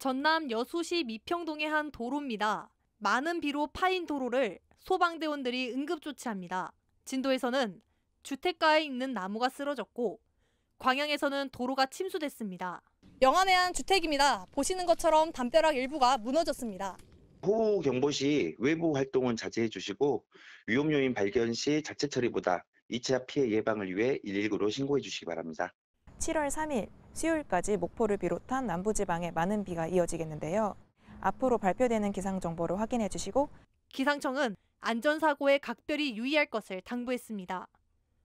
전남 여수시 미평동의 한 도로입니다. 많은 비로 파인 도로를 소방대원들이 응급 조치합니다. 진도에서는 주택가에 있는 나무가 쓰러졌고 광양에서는 도로가 침수됐습니다. 영암의 한 주택입니다. 보시는 것처럼 담벼락 일부가 무너졌습니다. 호우 경보 시 외부 활동은 자제해 주시고 위험 요인 발견 시 자체 처리보다 2차 피해 예방을 위해 119로 신고해 주시기 바랍니다. 7월 3일 수요일까지 목포를 비롯한 남부지방에 많은 비가 이어지겠는데요. 앞으로 발표되는 기상 정보를 확인해 주시고 기상청은 안전사고에 각별히 유의할 것을 당부했습니다.